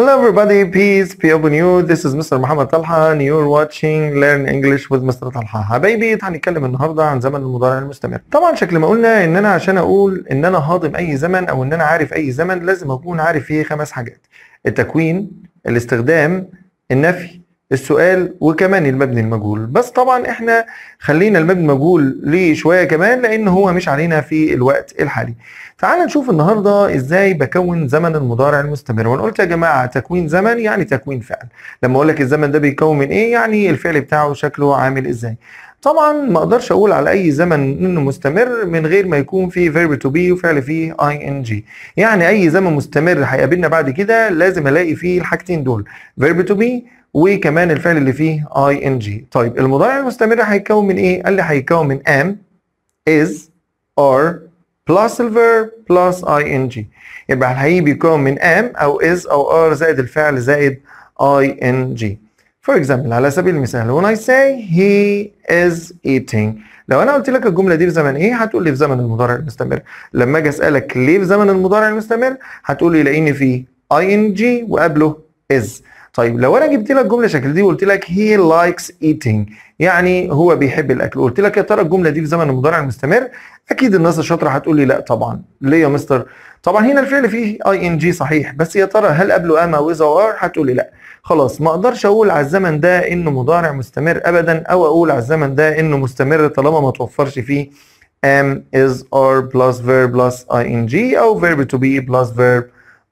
Hello everybody, peace, be upon you. This is Mr. محمد طلحة and you're watching Learn English with Mr. طلحة. حبايبي هنتكلم النهارده عن زمن المضارع المستمر. طبعا شكل ما قلنا ان انا عشان اقول ان انا هاضم اي زمن او ان انا عارف اي زمن لازم اكون عارف فيه خمس حاجات. التكوين، الاستخدام، النفي، السؤال وكمان المبني المجهول بس طبعا احنا خلينا المبني المجهول ليه شويه كمان لان هو مش علينا في الوقت الحالي تعال نشوف النهارده ازاي بكون زمن المضارع المستمر وانا قلت يا جماعه تكوين زمن يعني تكوين فعل لما اقول لك الزمن ده بيتكون من ايه يعني الفعل بتاعه شكله عامل ازاي طبعا ما اقدرش اقول على اي زمن انه مستمر من غير ما يكون فيه فيرب تو بي وفعل فيه اي ان جي يعني اي زمن مستمر هيقابلنا بعد كده لازم الاقي فيه الحاجتين دول فيرب تو بي وكمان الفعل اللي فيه اي ان جي طيب المضارع المستمر هيتكون من ايه قال لي هيتكون من ام از ار بلس الفيرب ان ing يبقى الحقيقي بيكون من ام او از او ار زائد الفعل زائد ing فور اكزامبل على سبيل المثال when I say he is eating لو انا قلت لك الجمله دي في زمن ايه هتقول لي في زمن المضارع المستمر لما اجي اسالك ليه في زمن المضارع المستمر هتقول لي لان فيه ing وقبله از طيب لو انا جبت لك جمله شكل دي وقلت لك هي لايكس ايتينج يعني هو بيحب الاكل وقلت لك يا ترى الجمله دي في زمن المضارع المستمر اكيد الناس الشاطره هتقول لي لا طبعا ليه يا مستر طبعا هنا الفعل فيه اي ان جي صحيح بس يا ترى هل قبله اما واذا وار هتقول لي لا خلاص ما اقدرش اقول على الزمن ده انه مضارع مستمر ابدا او اقول على الزمن ده انه مستمر طالما ما توفرش فيه ام از ار بلس فيرب بلس اي ان جي او فيرب تو بي بلس فيرب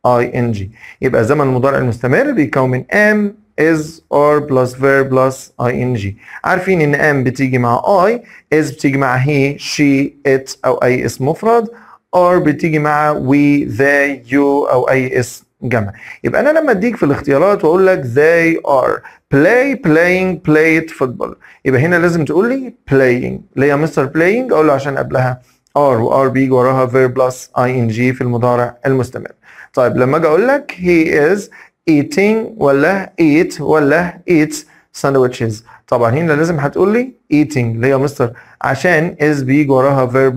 اي ان جي يبقى زمن المضارع المستمر بيكون من ام is or plus verb plus ing عارفين ان am بتيجي مع I is بتيجي مع he she it او اي اسم مفرد or بتيجي مع we they you او اي اسم جمع يبقى انا لما اديك في الاختيارات واقول لك they are play playing played football يبقى هنا لازم تقول لي playing ليه يا مستر playing اقول له عشان قبلها are وار بيجي وراها verb plus ing في المضارع المستمر طيب لما اجي اقول لك هي از ايتينج ولا ايت ولا ايت ساندوتشز طبعا هنا لازم هتقول لي eating ليه يا مستر عشان از بيجي وراها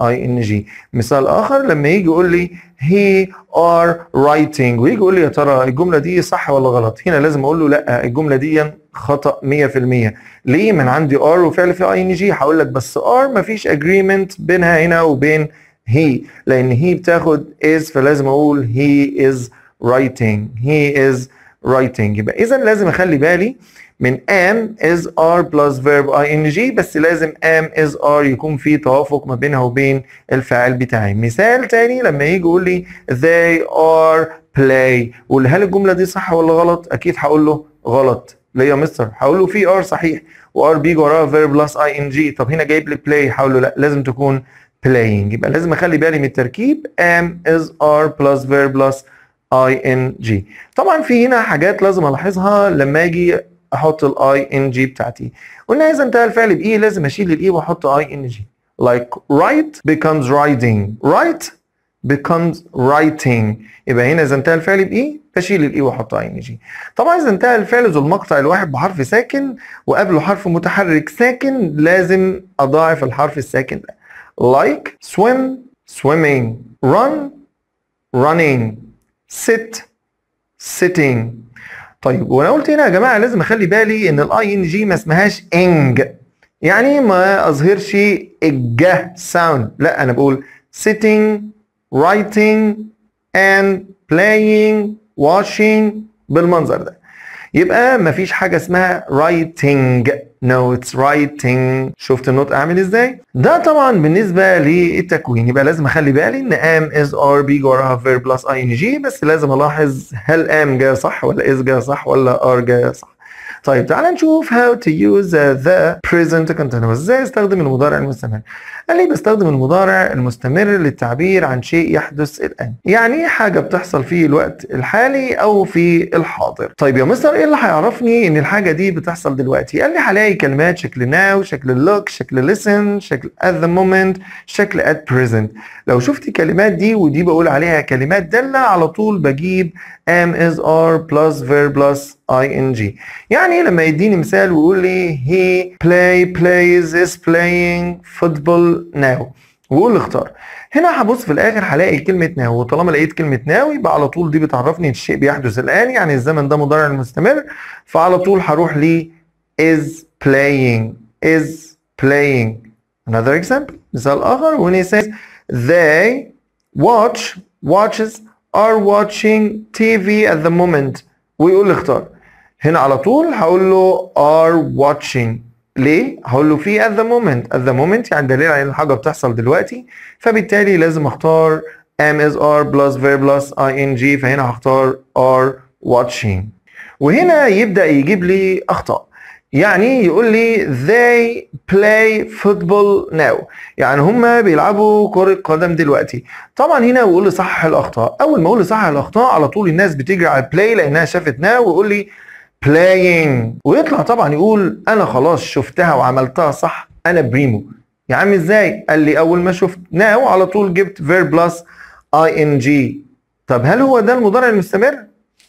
اي ان جي مثال اخر لما يجي يقول لي هي ار writing ويجي يقول لي يا ترى الجمله دي صح ولا غلط هنا لازم اقول له لا الجمله دي خطا 100% ليه من عندي ار وفعل في جي هقول لك بس ار ما فيش اجريمنت بينها هنا وبين هي لان هي بتاخد از فلازم اقول هي از رايتنج هي از رايتنج يبقى اذا لازم اخلي بالي من ام ار بلس فيرب اي ان جي بس لازم ام از ار يكون في توافق ما بينها وبين الفاعل بتاعي مثال تاني لما يجي يقول لي they are play قول هل الجمله دي صح ولا غلط اكيد هقول له غلط ليه يا مستر هقول له في ار صحيح وار بيجي وراها فيرب بلس اي ان جي طب هنا جايب لي بلاي هقول له لا لازم تكون playing يبقى لازم اخلي بالي من التركيب am is are plus verb plus ing طبعا في هنا حاجات لازم الاحظها لما اجي احط الاي ان جي بتاعتي قلنا اذا انتهى الفعل بايه e، لازم اشيل الاي e واحط اي ان جي like write becomes writing write becomes writing يبقى هنا اذا انتهى الفعل بايه e، بشيل الاي واحط اي ان جي طبعا اذا انتهى الفعل ذو المقطع الواحد بحرف ساكن وقبله حرف متحرك ساكن لازم اضاعف الحرف الساكن ده like swim swimming run running sit sitting طيب وانا قلت هنا يا جماعه لازم اخلي بالي ان الاي ان جي ما اسمهاش انج يعني ما اظهرش الج ساوند لا انا بقول sitting writing and playing washing بالمنظر ده يبقى مفيش حاجة اسمها writing notes writing شفت النوت اعمل ازاي ده طبعا بالنسبة للتكوين يبقى لازم اخلي بالي ان am is are be وراها verb plus ing بس لازم الاحظ هل am جاية صح ولا is جاية صح ولا are جاية صح طيب تعال نشوف how to use the present continuous ازاي استخدم المضارع المستمر قال لي بستخدم المضارع المستمر للتعبير عن شيء يحدث الان يعني حاجه بتحصل في الوقت الحالي او في الحاضر طيب يا مستر ايه اللي هيعرفني ان الحاجه دي بتحصل دلوقتي قال لي هلاقي كلمات شكل now شكل look شكل listen شكل at the moment شكل at present لو شفت الكلمات دي ودي بقول عليها كلمات داله على طول بجيب am is are plus verb plus اي ان جي يعني لما يديني مثال ويقول لي هي بلاي بلايز از بلاينج فوتبول ناو وقول لي اختار هنا هبص في الاخر هلاقي كلمه ناو وطالما لقيت كلمه ناو يبقى على طول دي بتعرفني الشيء بيحدث الان يعني الزمن ده مضارع مستمر فعلى طول هروح ل is playing is playing another example مثال اخر when he says they watch watches are watching TV at the moment ويقول لي اختار هنا على طول هقول له are watching ليه؟ هقول له في at the moment at the moment يعني دليل على ان الحاجه بتحصل دلوقتي فبالتالي لازم اختار am is are plus verb plus ing فهنا هختار are watching وهنا يبدا يجيب لي اخطاء يعني يقول لي they play football now يعني هما بيلعبوا كرة قدم دلوقتي طبعا هنا بقول لي صحح الاخطاء اول ما اقول لي صحح الاخطاء على طول الناس بتجري على play لانها شافت now ويقول لي playing ويطلع طبعا يقول انا خلاص شفتها وعملتها صح انا بريمو يا عم ازاي قال لي اول ما شفت ناو على طول جبت فير بلس اي ان جي طب هل هو ده المضارع المستمر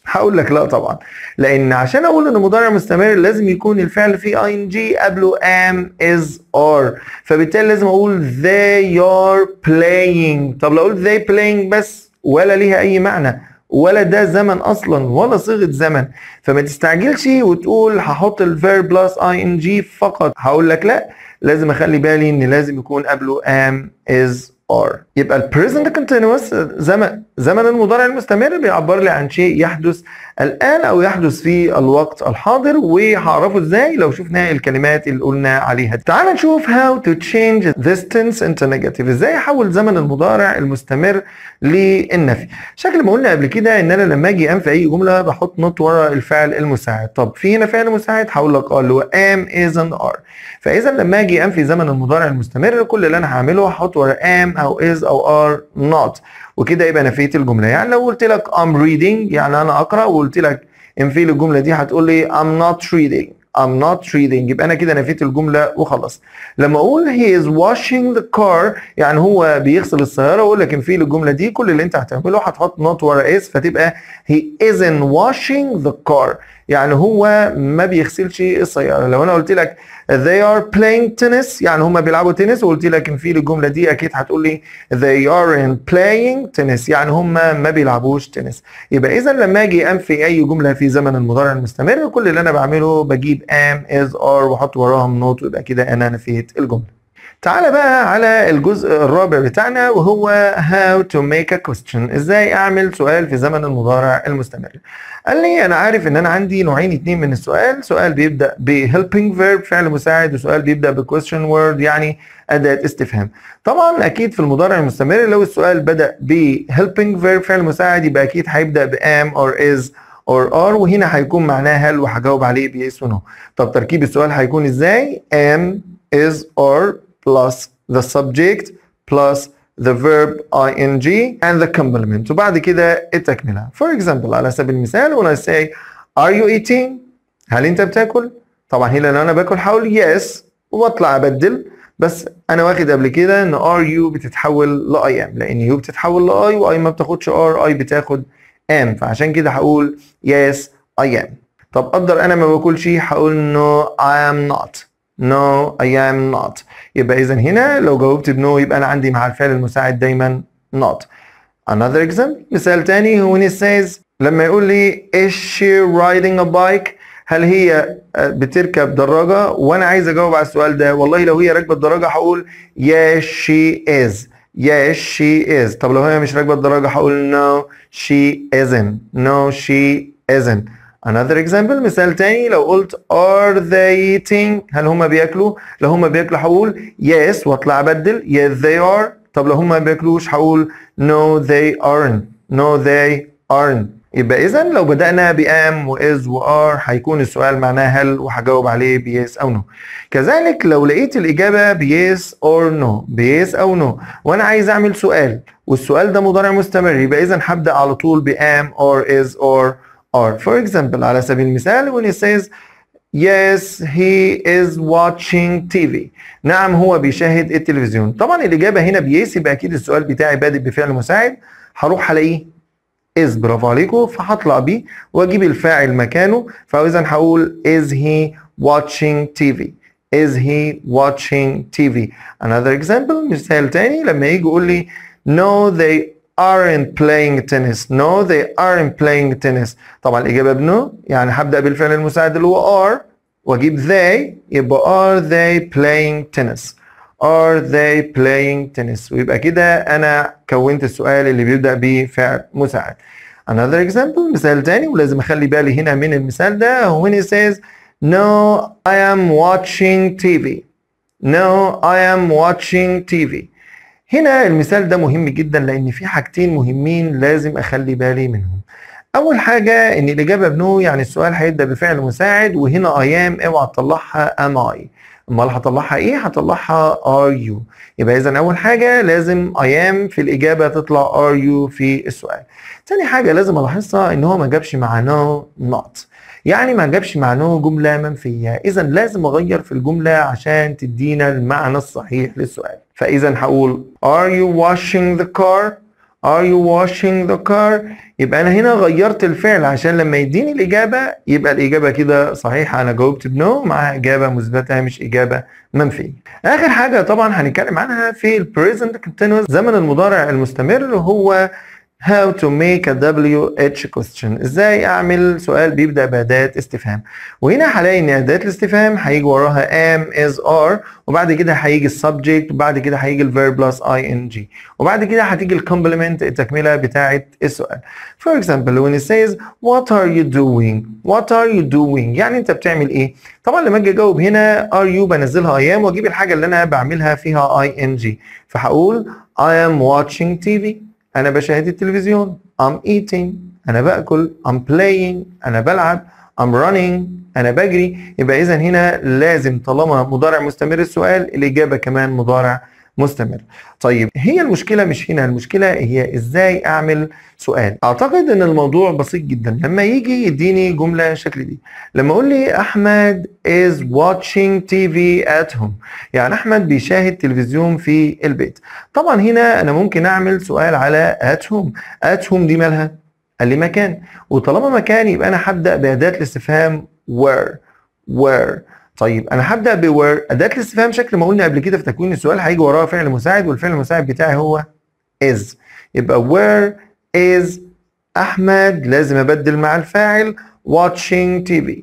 هقول لك لا طبعا لان عشان اقول ان مضارع مستمر لازم يكون الفعل فيه اي ان جي قبله ام از ار فبالتالي لازم اقول they are playing طب لو قلت they playing بس ولا ليها اي معنى ولا ده زمن اصلا ولا صيغه زمن فما تستعجلش وتقول هحط الفيرب بلس اي ان جي فقط هقول لك لا لازم اخلي بالي ان لازم يكون قبله ام از ار يبقى البريزنت كونتينوس زمن زمن المضارع المستمر بيعبر لي عن شيء يحدث الان او يحدث في الوقت الحاضر وهعرفه ازاي لو شفنا الكلمات اللي قلنا عليها تعال نشوف هاو تو تشينج this tense into negative ازاي احول زمن المضارع المستمر للنفي شكل ما قلنا قبل كده ان انا لما اجي انفي اي جمله بحط نوت ورا الفعل المساعد طب في هنا فعل مساعد هقول لك اه اللي هو ام از ان ار فاذا لما اجي انفي زمن المضارع المستمر كل اللي انا هعمله هحط ورا ام او از او ار نوت وكده يبقى نفيت الجمله يعني لو قلت لك ام ريدنج يعني انا اقرا وقلت لك انفي الجمله دي هتقول لي ام نوت ريدنج ام نوت ريدنج يبقى انا كده نفيت الجمله وخلاص لما اقول هي از واشينج ذا كار يعني هو بيغسل السياره اقول لك انفي الجمله دي كل اللي انت هتعمله هتحط نوت ورا از فتبقى هي ازنت واشينج ذا كار يعني هو ما بيغسلش السياره لو انا قلت لك they are playing tennis يعني هم بيلعبوا تنس وقلت لك ان في الجمله دي اكيد هتقول لي they are in playing tennis يعني هم ما بيلعبوش تنس يبقى اذا لما اجي ام في اي جمله في زمن المضارع المستمر كل اللي انا بعمله بجيب ام از ار واحط وراهم نوت ويبقى كده انا نفيت الجمله تعال بقى على الجزء الرابع بتاعنا وهو how to make a question ازاي اعمل سؤال في زمن المضارع المستمر قال لي انا عارف ان انا عندي نوعين اتنين من السؤال سؤال بيبدا ب helping verb فعل مساعد وسؤال بيبدا ب question word يعني اداه استفهام طبعا اكيد في المضارع المستمر لو السؤال بدا ب helping verb فعل مساعد يبقى اكيد هيبدا ب am or is or are وهنا هيكون معناه هل وهجاوب عليه ب yes no طب تركيب السؤال هيكون ازاي am is or plus the subject plus the verb ing and the complement وبعد كده التكملة for example على سبيل المثال when I say are you eating هل انت بتاكل طبعا هنا لو انا باكل حاول yes واطلع ابدل بس انا واخد قبل كده ان ار يو بتتحول ل اي ام لان يو بتتحول ل اي واي ما بتاخدش ار اي بتاخد ام فعشان كده هقول يس اي ام طب اقدر انا ما باكلش هقول انه اي ام نوت No, I am not. يبقى إذا هنا لو جاوبت بنو يبقى أنا عندي مع الفعل المساعد دايما not. Another example مثال تاني when it says لما يقول لي is she riding a bike هل هي آه، بتركب دراجة وأنا عايز أجاوب على السؤال ده والله لو هي راكبة الدراجة هقول yes she is yes she is طب لو هي مش راكبة الدراجة هقول no she isn't no she isn't Another example مثال تاني لو قلت are they eating هل هما بياكلوا؟ لو هما بياكلوا هقول yes واطلع ابدل yes they are طب لو هما ما بياكلوش هقول no they aren't no they aren't يبقى اذا لو بدأنا بام واز وار هيكون السؤال معناه هل وهجاوب عليه بيس او نو كذلك لو لقيت الاجابه بيس اور نو بيس او نو وانا عايز اعمل سؤال والسؤال ده مضارع مستمر يبقى اذا هبدأ على طول بام اور از اور Or for example, على سبيل المثال when he says Yes, he is watching TV. نعم هو بيشاهد التلفزيون. طبعا الإجابة هنا بيس يبقى أكيد السؤال بتاعي بادئ بفعل مساعد. هروح ألاقيه is برافو عليكم فهطلع بيه وأجيب الفاعل مكانه فإذا هقول is he watching TV. Is he watching TV? Another example مثال تاني لما يجي يقول لي No, they aren't playing tennis no they aren't playing tennis طبعا الإجابة بنو يعني هبدأ بالفعل المساعد اللي هو are وأجيب they يبقى are they playing tennis are they playing tennis ويبقى كده أنا كونت السؤال اللي بيبدأ بفعل مساعد another example مثال تاني ولازم أخلي بالي هنا من المثال ده when he says no I am watching TV no I am watching TV هنا المثال ده مهم جدا لان في حاجتين مهمين لازم اخلي بالي منهم اول حاجة ان الاجابة بنو يعني السؤال هيبدأ بفعل مساعد وهنا ايام اوعى تطلعها ام اي امال هطلعها ايه هطلعها ار يو يبقى اذا اول حاجه لازم ايام في الاجابه تطلع ار يو في السؤال تاني حاجه لازم الاحظها ان هو ما جابش مع نو نوت يعني ما جابش معناه جملة منفية إذا لازم أغير في الجملة عشان تدينا المعنى الصحيح للسؤال فإذا هقول Are you washing the car? Are you washing the car? يبقى أنا هنا غيرت الفعل عشان لما يديني الإجابة يبقى الإجابة كده صحيحة أنا جاوبت بنو معاها إجابة مثبتة مش إجابة منفية. آخر حاجة طبعا هنتكلم عنها في ال present continuous زمن المضارع المستمر هو how to make a WH question ازاي اعمل سؤال بيبدأ بأداة استفهام وهنا هلاقي ان أداة الاستفهام هيجي وراها am is are وبعد كده هيجي السبجكت وبعد كده هيجي الفيرب بلس ing وبعد كده هتيجي الكومبلمنت التكملة بتاعة السؤال فور اكزامبل when it says what are you doing what are you doing يعني انت بتعمل ايه طبعا لما اجي اجاوب هنا ار يو بنزلها اي ام واجيب الحاجة اللي انا بعملها فيها ing فهقول I am watching TV انا بشاهد التلفزيون I'm eating انا باكل I'm playing انا بلعب I'm running انا بجري يبقى اذا هنا لازم طالما مضارع مستمر السؤال الاجابه كمان مضارع مستمر طيب هي المشكله مش هنا المشكله هي ازاي اعمل سؤال اعتقد ان الموضوع بسيط جدا لما يجي يديني جمله شكل دي لما اقول لي احمد is watching TV at home يعني احمد بيشاهد تلفزيون في البيت طبعا هنا انا ممكن اعمل سؤال على at home at home دي مالها قال لي مكان وطالما مكان يبقى انا هبدا باداه الاستفهام where where طيب انا هبدا ب where اداه الاستفهام شكل ما قلنا قبل كده في تكوين السؤال هيجي وراها فعل مساعد والفعل المساعد بتاعي هو is يبقى where is احمد لازم ابدل مع الفاعل watching TV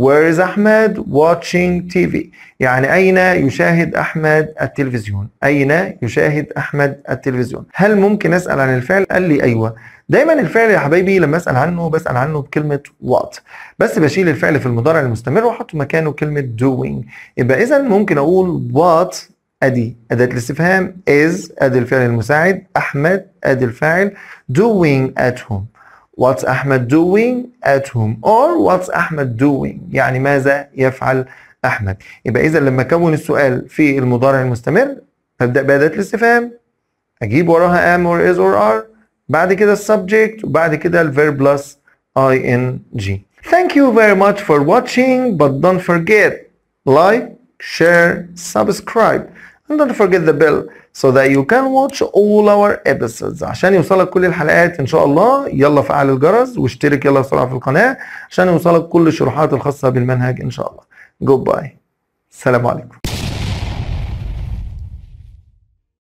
where is احمد watching TV يعني اين يشاهد احمد التلفزيون اين يشاهد احمد التلفزيون هل ممكن اسال عن الفعل قال لي ايوه دايما الفعل يا حبايبي لما اسال عنه بسال عنه بكلمه وات بس بشيل الفعل في المضارع المستمر واحط مكانه كلمه doing يبقى اذا ممكن اقول وات ادي اداه الاستفهام از ادي الفعل المساعد احمد ادي الفاعل doing at home what's احمد doing at home or what's احمد doing يعني ماذا يفعل احمد يبقى اذا لما اكون السؤال في المضارع المستمر ابدا باداه الاستفهام اجيب وراها ام اور از اور ار بعد كده السبجكت وبعد كده الفيرب بلس ing thank you very much for watching but don't forget like share subscribe and don't forget the bell so that you can watch all our episodes عشان يوصلك كل الحلقات ان شاء الله يلا فعل الجرس واشترك يلا بسرعه في القناه عشان يوصلك كل الشروحات الخاصه بالمنهج ان شاء الله goodbye السلام عليكم